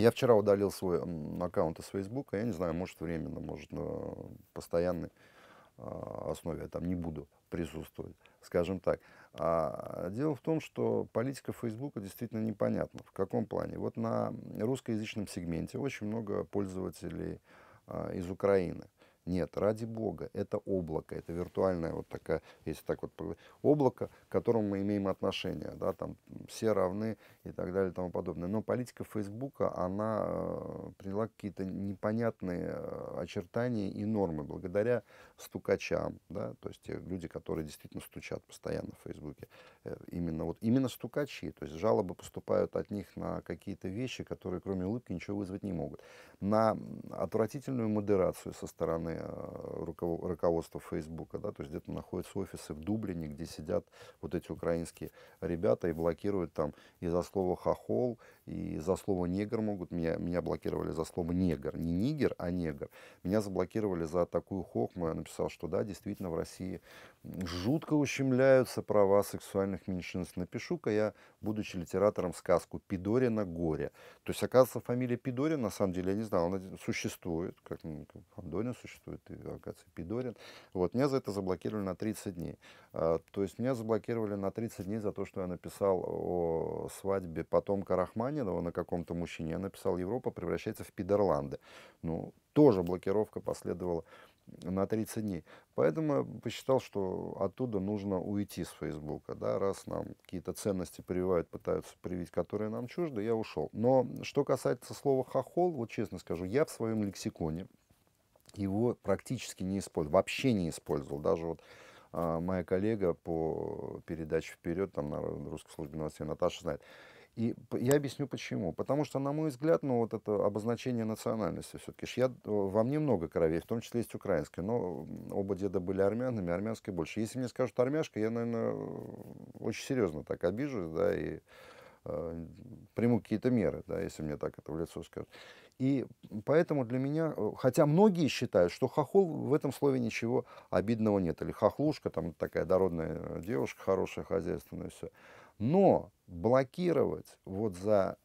Я вчера удалил свой аккаунт из Фейсбука, я не знаю, может временно, может на постоянной а, основе я там не буду присутствовать, скажем так. А дело в том, что политика Фейсбука действительно непонятна. В каком плане? Вот на русскоязычном сегменте очень много пользователей а, из Украины – нет, ради Бога, это облако, это виртуальное вот такая, если так вот, облако, к которому мы имеем отношение, да, там все равны и так далее и тому подобное. Но политика Фейсбука, она э, приняла какие-то непонятные э, очертания и нормы благодаря стукачам, да, то есть те люди, которые действительно стучат постоянно в Фейсбуке, э, именно вот, именно стукачи, то есть жалобы поступают от них на какие-то вещи, которые кроме улыбки ничего вызвать не могут. На отвратительную модерацию со стороны данные э, руководства Фейсбука, да, то есть где-то находятся офисы в Дублине, где сидят вот эти украинские ребята и блокируют там из-за слова хохол, и за слово негр могут, меня, меня блокировали за слово негр, не нигер, а негр. Меня заблокировали за такую хохму, я написал, что да, действительно в России жутко ущемляются права сексуальных меньшинств. Напишу-ка я, будучи литератором, сказку «Пидорина горе». То есть, оказывается, фамилия Пидорин, на самом деле, я не знал, она существует, как Фандорин ну, существует, и, оказывается, Пидорин. Вот, меня за это заблокировали на 30 дней. А, то есть, меня заблокировали на 30 дней за то, что я написал о свадьбе потомка Рахмани, Собянинова на каком-то мужчине, я написал «Европа превращается в Пидерланды». Ну, тоже блокировка последовала на 30 дней. Поэтому я посчитал, что оттуда нужно уйти с Фейсбука. Да, раз нам какие-то ценности прививают, пытаются привить, которые нам чужды, я ушел. Но что касается слова «хохол», вот честно скажу, я в своем лексиконе его практически не использовал, вообще не использовал. Даже вот а, моя коллега по передаче «Вперед», там на русской службе новостей, Наташа знает, и я объясню почему. Потому что, на мой взгляд, ну вот это обозначение национальности все-таки. Я, э, во мне много крови, в том числе есть украинская, но оба деда были армянами, армянской больше. Если мне скажут армяшка, я, наверное, очень серьезно так обижусь, да, и э, приму какие-то меры, да, если мне так это в лицо скажут. И поэтому для меня, э, хотя многие считают, что хохол в этом слове ничего обидного нет, или хохлушка, там такая дородная э, девушка, хорошая, хозяйственная, все. Но блокировать вот за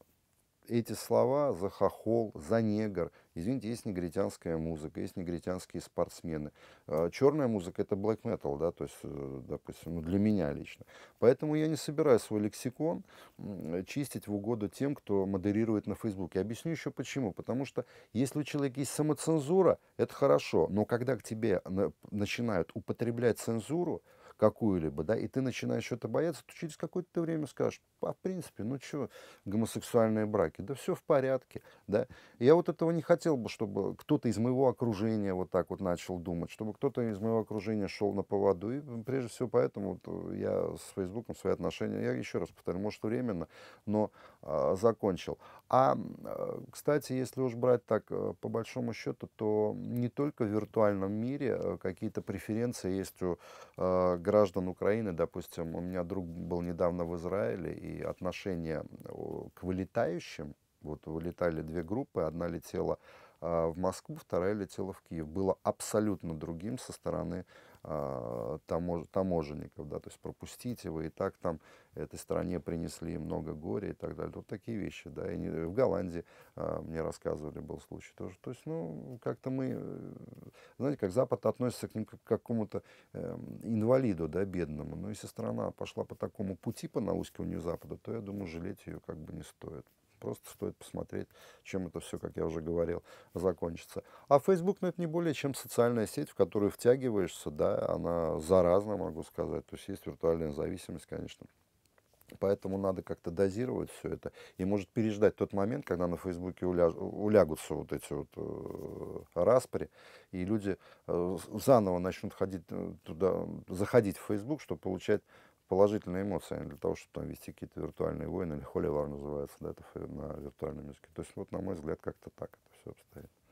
эти слова за хохол, за негр, извините, есть негритянская музыка, есть негритянские спортсмены. А, Черная музыка это black metal, да, то есть, э, допустим, ну, для меня лично. Поэтому я не собираюсь свой лексикон чистить в угоду тем, кто модерирует на Фейсбуке. Объясню еще почему. Потому что если у человека есть самоцензура, это хорошо, но когда к тебе начинают употреблять цензуру, какую-либо, да, и ты начинаешь что-то бояться, то через какое-то время скажешь, а в принципе, ну что, гомосексуальные браки, да все в порядке, да. Я вот этого не хотел бы, чтобы кто-то из моего окружения вот так вот начал думать, чтобы кто-то из моего окружения шел на поводу, и прежде всего поэтому вот я с Фейсбуком свои отношения, я еще раз повторю, может временно, но э, закончил. А, э, кстати, если уж брать так э, по большому счету, то не только в виртуальном мире э, какие-то преференции есть у а, граждан Украины, допустим, у меня друг был недавно в Израиле, и отношение э, к вылетающим, вот вылетали две группы, одна летела а, в Москву, вторая летела в Киев. Было абсолютно другим со стороны а, тамож, таможенников, да, то есть пропустите вы, и так там этой стране принесли много горя и так далее. Вот такие вещи, да, и не, в Голландии а, мне рассказывали, был случай тоже. То есть, ну, как-то мы, э, знаете, как Запад относится к к какому-то э, инвалиду, да, бедному, но ну, если страна пошла по такому пути, по у нее Запада, то, я думаю, жалеть ее как бы не стоит. Просто стоит посмотреть, чем это все, как я уже говорил, закончится. А Facebook, ну, это не более чем социальная сеть, в которую втягиваешься, да, она заразна, могу сказать. То есть есть виртуальная зависимость, конечно. Поэтому надо как-то дозировать все это. И может переждать тот момент, когда на Фейсбуке уля... улягутся вот эти вот э, распри, и люди э, заново начнут ходить э, туда, заходить в Фейсбук, чтобы получать положительные эмоции, а не для того, чтобы там вести какие-то виртуальные войны, или холивар называется, да, это на виртуальном языке. То есть вот, на мой взгляд, как-то так это все обстоит.